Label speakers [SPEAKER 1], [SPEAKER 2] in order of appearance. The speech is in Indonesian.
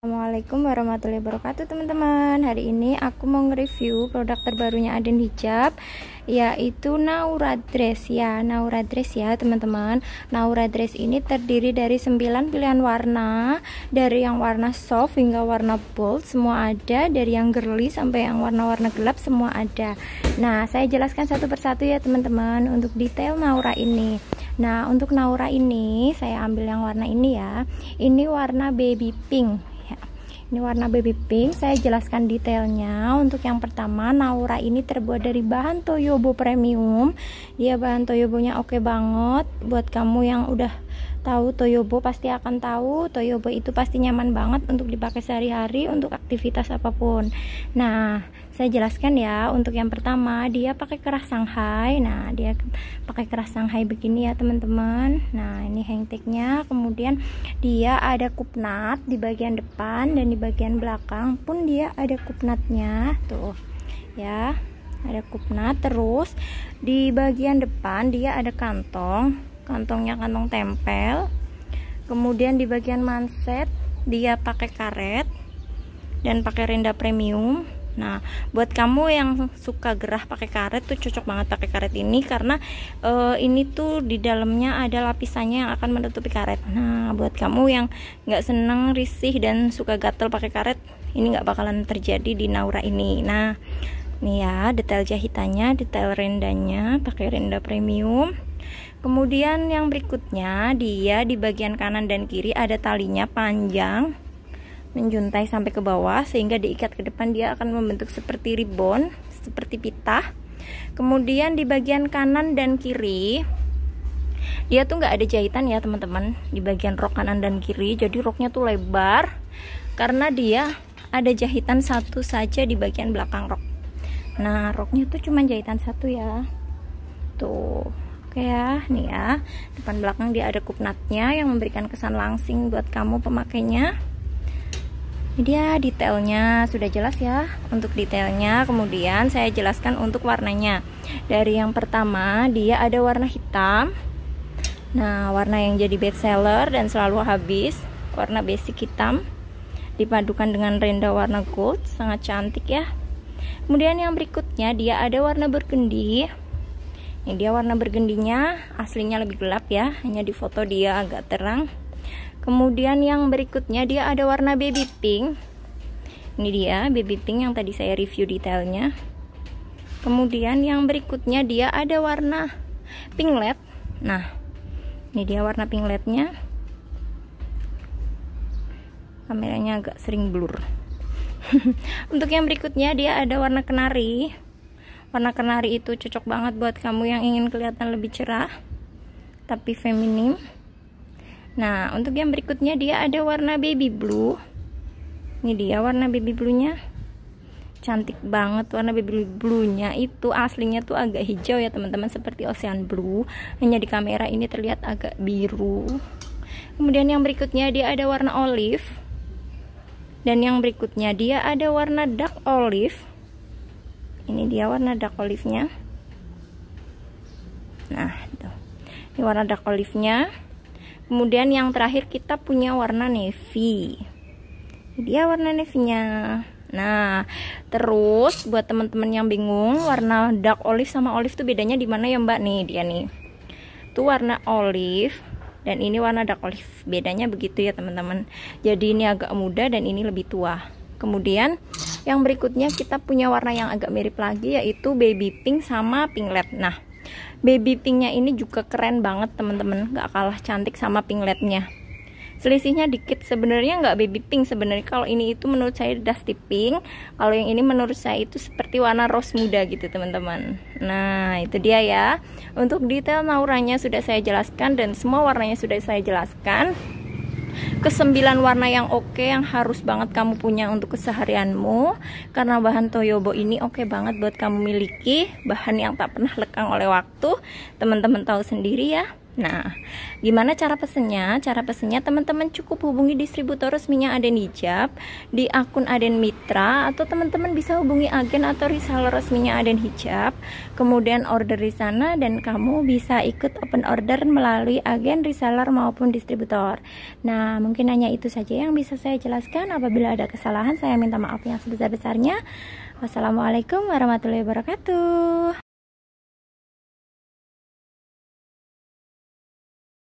[SPEAKER 1] Assalamualaikum warahmatullahi wabarakatuh teman-teman Hari ini aku mau nge-review produk terbarunya Aden Hijab Yaitu Naura Dress ya Naura Dress ya teman-teman Naura Dress ini terdiri dari 9 pilihan warna Dari yang warna soft hingga warna bold Semua ada Dari yang girly sampai yang warna-warna gelap semua ada Nah saya jelaskan satu persatu ya teman-teman Untuk detail Naura ini Nah untuk Naura ini saya ambil yang warna ini ya Ini warna baby pink ini warna baby pink saya jelaskan detailnya untuk yang pertama Naura ini terbuat dari bahan Toyobo premium dia bahan Toyobonya oke okay banget buat kamu yang udah tahu Toyobo pasti akan tahu Toyobo itu pasti nyaman banget untuk dipakai sehari-hari untuk aktivitas apapun nah saya jelaskan ya untuk yang pertama dia pakai kerah Shanghai nah dia pakai kerah Shanghai begini ya teman-teman nah ini hengteknya kemudian dia ada kupnat di bagian depan dan di bagian belakang pun dia ada kupnatnya tuh ya ada kupnat terus di bagian depan dia ada kantong kantongnya kantong tempel kemudian di bagian manset dia pakai karet dan pakai renda premium Nah, buat kamu yang suka gerah pakai karet tuh cocok banget pakai karet ini karena e, ini tuh di dalamnya ada lapisannya yang akan menutupi karet. Nah, buat kamu yang nggak seneng risih dan suka gatel pakai karet, ini nggak bakalan terjadi di Naura ini. Nah, nih ya detail jahitannya, detail rendanya, pakai renda premium. Kemudian yang berikutnya dia di bagian kanan dan kiri ada talinya panjang menjuntai sampai ke bawah sehingga diikat ke depan dia akan membentuk seperti ribbon, seperti pita. Kemudian di bagian kanan dan kiri dia tuh nggak ada jahitan ya teman-teman di bagian rok kanan dan kiri jadi roknya tuh lebar karena dia ada jahitan satu saja di bagian belakang rok nah roknya tuh cuma jahitan satu ya tuh oke ya nih ya depan belakang dia ada kupnatnya yang memberikan kesan langsing buat kamu pemakainya ini dia detailnya sudah jelas ya untuk detailnya kemudian saya jelaskan untuk warnanya dari yang pertama dia ada warna hitam nah warna yang jadi best seller dan selalu habis warna basic hitam dipadukan dengan renda warna gold sangat cantik ya kemudian yang berikutnya dia ada warna bergendil. ini dia warna bergendinya aslinya lebih gelap ya hanya di foto dia agak terang kemudian yang berikutnya dia ada warna baby pink ini dia baby pink yang tadi saya review detailnya kemudian yang berikutnya dia ada warna pink led nah ini dia warna pink lednya kameranya agak sering blur untuk yang berikutnya dia ada warna kenari warna kenari itu cocok banget buat kamu yang ingin kelihatan lebih cerah tapi feminim Nah, untuk yang berikutnya dia ada warna baby blue. Ini dia warna baby blue-nya. Cantik banget warna baby blue-nya. Itu aslinya tuh agak hijau ya, teman-teman, seperti ocean blue. Hanya di kamera ini terlihat agak biru. Kemudian yang berikutnya dia ada warna olive. Dan yang berikutnya dia ada warna dark olive. Ini dia warna dark olive-nya. Nah, tuh. Ini warna dark olive-nya kemudian yang terakhir kita punya warna navy dia ya, warna navy-nya nah terus buat teman-teman yang bingung warna dark olive sama olive tuh bedanya di mana ya mbak nih dia nih tuh warna olive dan ini warna dark olive bedanya begitu ya teman-teman jadi ini agak muda dan ini lebih tua kemudian yang berikutnya kita punya warna yang agak mirip lagi yaitu baby pink sama pinklet nah baby pinknya ini juga keren banget teman-teman gak kalah cantik sama pinkletnya selisihnya dikit sebenarnya nggak baby pink sebenarnya kalau ini itu menurut saya dusty pink kalau yang ini menurut saya itu seperti warna rose muda gitu teman-teman nah itu dia ya untuk detail nauranya sudah saya jelaskan dan semua warnanya sudah saya jelaskan kesembilan warna yang oke yang harus banget kamu punya untuk keseharianmu karena bahan toyobo ini oke banget buat kamu miliki bahan yang tak pernah lekang oleh waktu teman-teman tahu sendiri ya Nah, gimana cara pesennya? Cara pesennya teman-teman cukup hubungi distributor resminya Aden Hijab di akun Aden Mitra atau teman-teman bisa hubungi agen atau reseller resminya Aden Hijab, kemudian order di sana dan kamu bisa ikut open order melalui agen, reseller maupun distributor. Nah, mungkin hanya itu saja yang bisa saya jelaskan. Apabila ada kesalahan, saya minta maaf yang sebesar-besarnya. Wassalamualaikum warahmatullahi wabarakatuh.